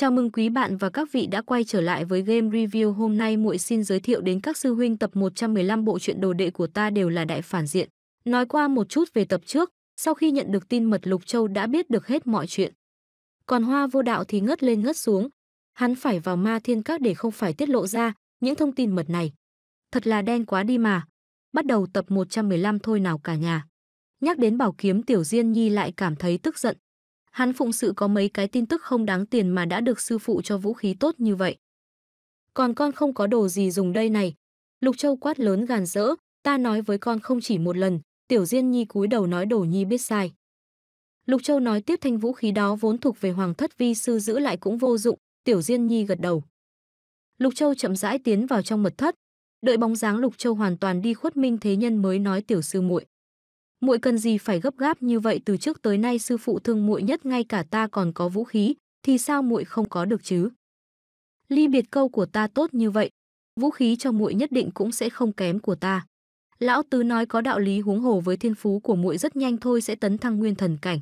Chào mừng quý bạn và các vị đã quay trở lại với game review hôm nay muội xin giới thiệu đến các sư huynh tập 115 bộ truyện đồ đệ của ta đều là đại phản diện. Nói qua một chút về tập trước, sau khi nhận được tin mật Lục Châu đã biết được hết mọi chuyện. Còn Hoa Vô Đạo thì ngất lên ngất xuống. Hắn phải vào ma thiên các để không phải tiết lộ ra những thông tin mật này. Thật là đen quá đi mà. Bắt đầu tập 115 thôi nào cả nhà. Nhắc đến bảo kiếm Tiểu Diên Nhi lại cảm thấy tức giận, hắn phụng sự có mấy cái tin tức không đáng tiền mà đã được sư phụ cho vũ khí tốt như vậy. Còn con không có đồ gì dùng đây này. Lục Châu quát lớn gàn rỡ, ta nói với con không chỉ một lần, Tiểu Diên Nhi cúi đầu nói đồ Nhi biết sai. Lục Châu nói tiếp thanh vũ khí đó vốn thuộc về Hoàng Thất Vi Sư giữ lại cũng vô dụng, Tiểu Diên Nhi gật đầu. Lục Châu chậm rãi tiến vào trong mật thất, đợi bóng dáng Lục Châu hoàn toàn đi khuất minh thế nhân mới nói Tiểu Sư muội muội cần gì phải gấp gáp như vậy từ trước tới nay sư phụ thương muội nhất ngay cả ta còn có vũ khí, thì sao muội không có được chứ? Ly biệt câu của ta tốt như vậy, vũ khí cho muội nhất định cũng sẽ không kém của ta. Lão tứ nói có đạo lý huống hồ với thiên phú của muội rất nhanh thôi sẽ tấn thăng nguyên thần cảnh.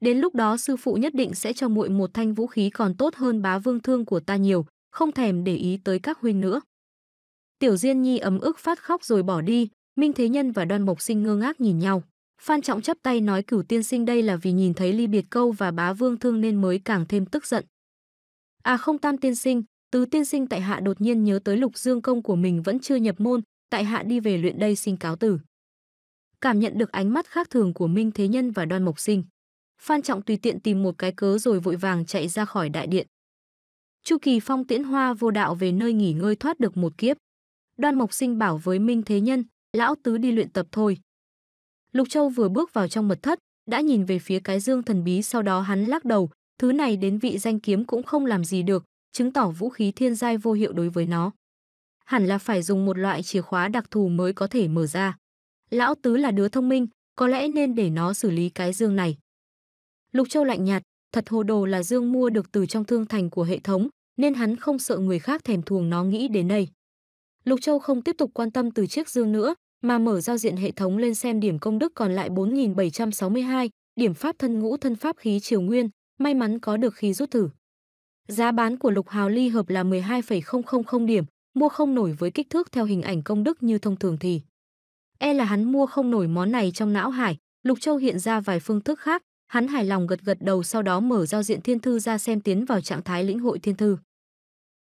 Đến lúc đó sư phụ nhất định sẽ cho muội một thanh vũ khí còn tốt hơn bá vương thương của ta nhiều, không thèm để ý tới các huynh nữa. Tiểu Diên Nhi ấm ức phát khóc rồi bỏ đi, Minh Thế Nhân và Đoan Mộc Sinh ngơ ngác nhìn nhau. Phan Trọng chắp tay nói cửu tiên sinh đây là vì nhìn thấy ly biệt câu và bá vương thương nên mới càng thêm tức giận. À không tam tiên sinh, tứ tiên sinh tại hạ đột nhiên nhớ tới lục dương công của mình vẫn chưa nhập môn, tại hạ đi về luyện đây xin cáo tử. Cảm nhận được ánh mắt khác thường của Minh Thế Nhân và Đoan Mộc Sinh. Phan Trọng tùy tiện tìm một cái cớ rồi vội vàng chạy ra khỏi đại điện. Chu Kỳ Phong tiễn hoa vô đạo về nơi nghỉ ngơi thoát được một kiếp. Đoan Mộc Sinh bảo với Minh Thế Nhân, lão tứ đi luyện tập thôi. Lục Châu vừa bước vào trong mật thất, đã nhìn về phía cái dương thần bí sau đó hắn lắc đầu, thứ này đến vị danh kiếm cũng không làm gì được, chứng tỏ vũ khí thiên giai vô hiệu đối với nó. Hẳn là phải dùng một loại chìa khóa đặc thù mới có thể mở ra. Lão Tứ là đứa thông minh, có lẽ nên để nó xử lý cái dương này. Lục Châu lạnh nhạt, thật hồ đồ là dương mua được từ trong thương thành của hệ thống, nên hắn không sợ người khác thèm thuồng nó nghĩ đến đây. Lục Châu không tiếp tục quan tâm từ chiếc dương nữa, mà mở giao diện hệ thống lên xem điểm công đức còn lại 4.762, điểm pháp thân ngũ thân pháp khí triều nguyên, may mắn có được khí rút thử. Giá bán của lục hào ly hợp là 12,000 điểm, mua không nổi với kích thước theo hình ảnh công đức như thông thường thì. E là hắn mua không nổi món này trong não hải, Lục Châu hiện ra vài phương thức khác, hắn hài lòng gật gật đầu sau đó mở giao diện thiên thư ra xem tiến vào trạng thái lĩnh hội thiên thư.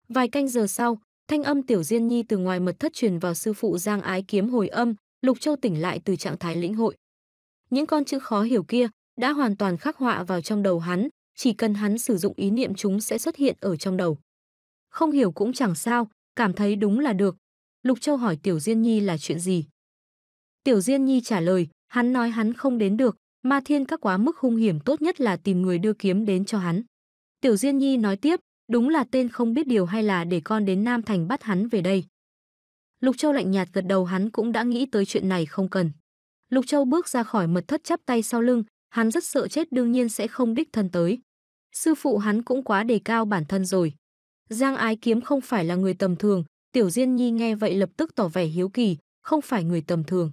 Vài canh giờ sau, Thanh âm tiểu Diên Nhi từ ngoài mật thất truyền vào sư phụ Giang Ái Kiếm hồi âm, Lục Châu tỉnh lại từ trạng thái lĩnh hội. Những con chữ khó hiểu kia đã hoàn toàn khắc họa vào trong đầu hắn, chỉ cần hắn sử dụng ý niệm chúng sẽ xuất hiện ở trong đầu. Không hiểu cũng chẳng sao, cảm thấy đúng là được. Lục Châu hỏi Tiểu Diên Nhi là chuyện gì? Tiểu Diên Nhi trả lời, hắn nói hắn không đến được, ma thiên các quá mức hung hiểm tốt nhất là tìm người đưa kiếm đến cho hắn. Tiểu Diên Nhi nói tiếp, Đúng là tên không biết điều hay là để con đến Nam Thành bắt hắn về đây. Lục Châu lạnh nhạt gật đầu hắn cũng đã nghĩ tới chuyện này không cần. Lục Châu bước ra khỏi mật thất chắp tay sau lưng, hắn rất sợ chết đương nhiên sẽ không đích thân tới. Sư phụ hắn cũng quá đề cao bản thân rồi. Giang Ái Kiếm không phải là người tầm thường, Tiểu Diên Nhi nghe vậy lập tức tỏ vẻ hiếu kỳ, không phải người tầm thường.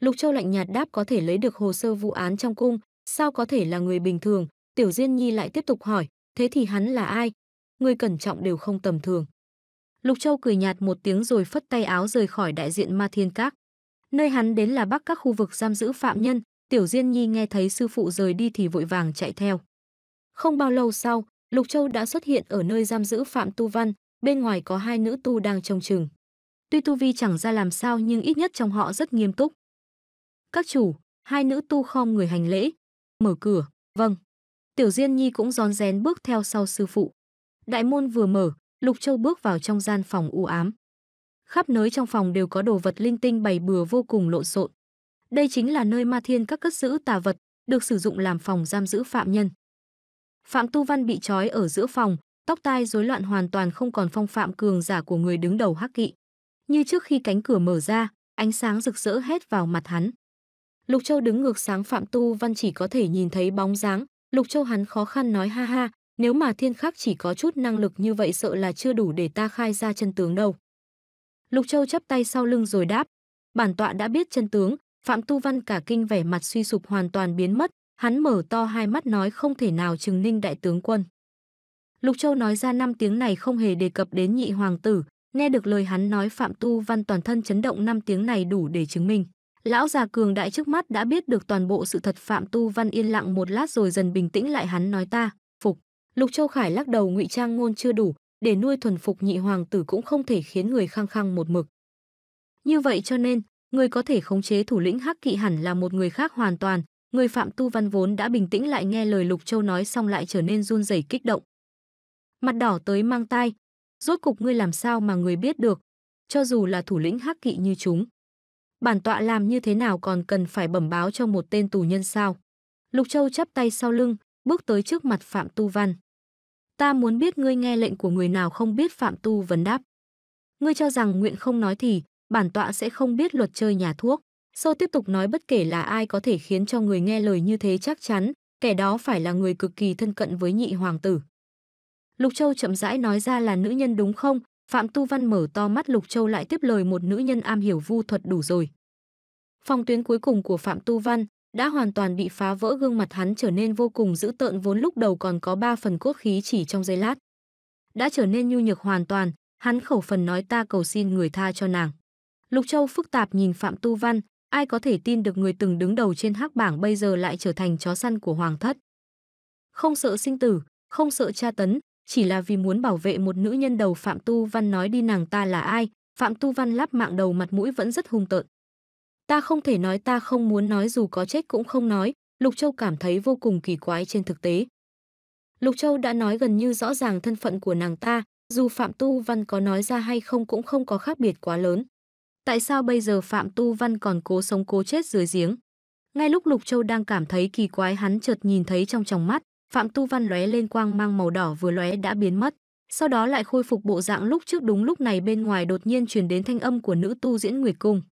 Lục Châu lạnh nhạt đáp có thể lấy được hồ sơ vụ án trong cung, sao có thể là người bình thường, Tiểu Diên Nhi lại tiếp tục hỏi, Thế thì hắn là ai? Người cẩn trọng đều không tầm thường. Lục Châu cười nhạt một tiếng rồi phất tay áo rời khỏi đại diện Ma Thiên Các. Nơi hắn đến là bắc các khu vực giam giữ phạm nhân, Tiểu Diên Nhi nghe thấy sư phụ rời đi thì vội vàng chạy theo. Không bao lâu sau, Lục Châu đã xuất hiện ở nơi giam giữ Phạm Tu Văn, bên ngoài có hai nữ tu đang trông chừng. Tuy tu vi chẳng ra làm sao nhưng ít nhất trong họ rất nghiêm túc. Các chủ, hai nữ tu khom người hành lễ, mở cửa, vâng. Tiểu Diên Nhi cũng rón rén bước theo sau sư phụ. Đại môn vừa mở, Lục Châu bước vào trong gian phòng u ám. Khắp nơi trong phòng đều có đồ vật linh tinh bày bừa vô cùng lộn xộn. Đây chính là nơi ma thiên các cất giữ tà vật, được sử dụng làm phòng giam giữ phạm nhân. Phạm Tu Văn bị trói ở giữa phòng, tóc tai rối loạn hoàn toàn không còn phong phạm cường giả của người đứng đầu hắc kỵ. Như trước khi cánh cửa mở ra, ánh sáng rực rỡ hết vào mặt hắn. Lục Châu đứng ngược sáng Phạm Tu Văn chỉ có thể nhìn thấy bóng dáng, Lục Châu hắn khó khăn nói ha ha, nếu mà thiên khắc chỉ có chút năng lực như vậy sợ là chưa đủ để ta khai ra chân tướng đâu. Lục Châu chắp tay sau lưng rồi đáp, bản tọa đã biết chân tướng, Phạm Tu Văn cả kinh vẻ mặt suy sụp hoàn toàn biến mất, hắn mở to hai mắt nói không thể nào trừng ninh đại tướng quân. Lục Châu nói ra năm tiếng này không hề đề cập đến nhị hoàng tử, nghe được lời hắn nói Phạm Tu Văn toàn thân chấn động năm tiếng này đủ để chứng minh. Lão già cường đại trước mắt đã biết được toàn bộ sự thật Phạm Tu Văn yên lặng một lát rồi dần bình tĩnh lại hắn nói ta, phục. Lục Châu Khải lắc đầu ngụy trang ngôn chưa đủ, để nuôi thuần phục nhị hoàng tử cũng không thể khiến người khăng khăng một mực. Như vậy cho nên, người có thể khống chế thủ lĩnh Hắc Kỵ hẳn là một người khác hoàn toàn, người Phạm Tu Văn vốn đã bình tĩnh lại nghe lời Lục Châu nói xong lại trở nên run rẩy kích động. Mặt đỏ tới mang tai, rốt cục ngươi làm sao mà người biết được, cho dù là thủ lĩnh Hắc Kỵ như chúng, Bản tọa làm như thế nào còn cần phải bẩm báo cho một tên tù nhân sao? Lục Châu chắp tay sau lưng, bước tới trước mặt Phạm Tu Văn. Ta muốn biết ngươi nghe lệnh của người nào không biết Phạm Tu vấn đáp. Ngươi cho rằng nguyện không nói thì, bản tọa sẽ không biết luật chơi nhà thuốc. Sâu tiếp tục nói bất kể là ai có thể khiến cho người nghe lời như thế chắc chắn, kẻ đó phải là người cực kỳ thân cận với nhị hoàng tử. Lục Châu chậm rãi nói ra là nữ nhân đúng không, Phạm Tu Văn mở to mắt Lục Châu lại tiếp lời một nữ nhân am hiểu vu thuật đủ rồi. Phòng tuyến cuối cùng của Phạm Tu Văn đã hoàn toàn bị phá vỡ gương mặt hắn trở nên vô cùng dữ tợn vốn lúc đầu còn có ba phần cốt khí chỉ trong giây lát. Đã trở nên nhu nhược hoàn toàn, hắn khẩu phần nói ta cầu xin người tha cho nàng. Lục Châu phức tạp nhìn Phạm Tu Văn, ai có thể tin được người từng đứng đầu trên hắc bảng bây giờ lại trở thành chó săn của hoàng thất. Không sợ sinh tử, không sợ tra tấn, chỉ là vì muốn bảo vệ một nữ nhân đầu Phạm Tu Văn nói đi nàng ta là ai, Phạm Tu Văn lắp mạng đầu mặt mũi vẫn rất hung tợn. Ta không thể nói ta không muốn nói dù có chết cũng không nói, Lục Châu cảm thấy vô cùng kỳ quái trên thực tế. Lục Châu đã nói gần như rõ ràng thân phận của nàng ta, dù Phạm Tu Văn có nói ra hay không cũng không có khác biệt quá lớn. Tại sao bây giờ Phạm Tu Văn còn cố sống cố chết dưới giếng? Ngay lúc Lục Châu đang cảm thấy kỳ quái hắn chợt nhìn thấy trong tròng mắt, Phạm Tu Văn lóe lên quang mang màu đỏ vừa lóe đã biến mất, sau đó lại khôi phục bộ dạng lúc trước đúng lúc này bên ngoài đột nhiên truyền đến thanh âm của nữ tu diễn Nguyệt cung.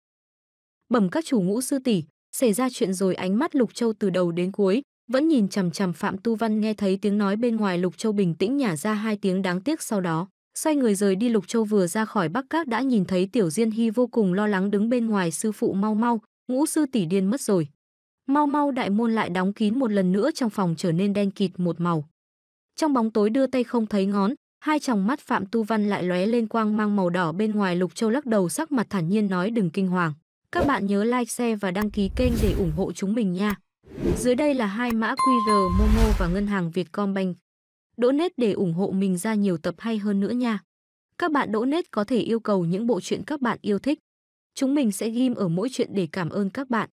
Bẩm các chủ ngũ sư tỷ, xảy ra chuyện rồi, ánh mắt Lục Châu từ đầu đến cuối vẫn nhìn chằm chằm Phạm Tu Văn nghe thấy tiếng nói bên ngoài Lục Châu bình tĩnh nhả ra hai tiếng đáng tiếc sau đó, xoay người rời đi Lục Châu vừa ra khỏi Bắc Các đã nhìn thấy Tiểu Diên Hy vô cùng lo lắng đứng bên ngoài sư phụ mau mau, ngũ sư tỷ điên mất rồi. Mau mau đại môn lại đóng kín một lần nữa trong phòng trở nên đen kịt một màu. Trong bóng tối đưa tay không thấy ngón, hai tròng mắt Phạm Tu Văn lại lóe lên quang mang màu đỏ bên ngoài Lục Châu lắc đầu sắc mặt thản nhiên nói đừng kinh hoàng. Các bạn nhớ like, share và đăng ký kênh để ủng hộ chúng mình nha. Dưới đây là hai mã QR Momo và ngân hàng Vietcombank. Đỗ nết để ủng hộ mình ra nhiều tập hay hơn nữa nha. Các bạn đỗ nết có thể yêu cầu những bộ truyện các bạn yêu thích. Chúng mình sẽ ghim ở mỗi chuyện để cảm ơn các bạn.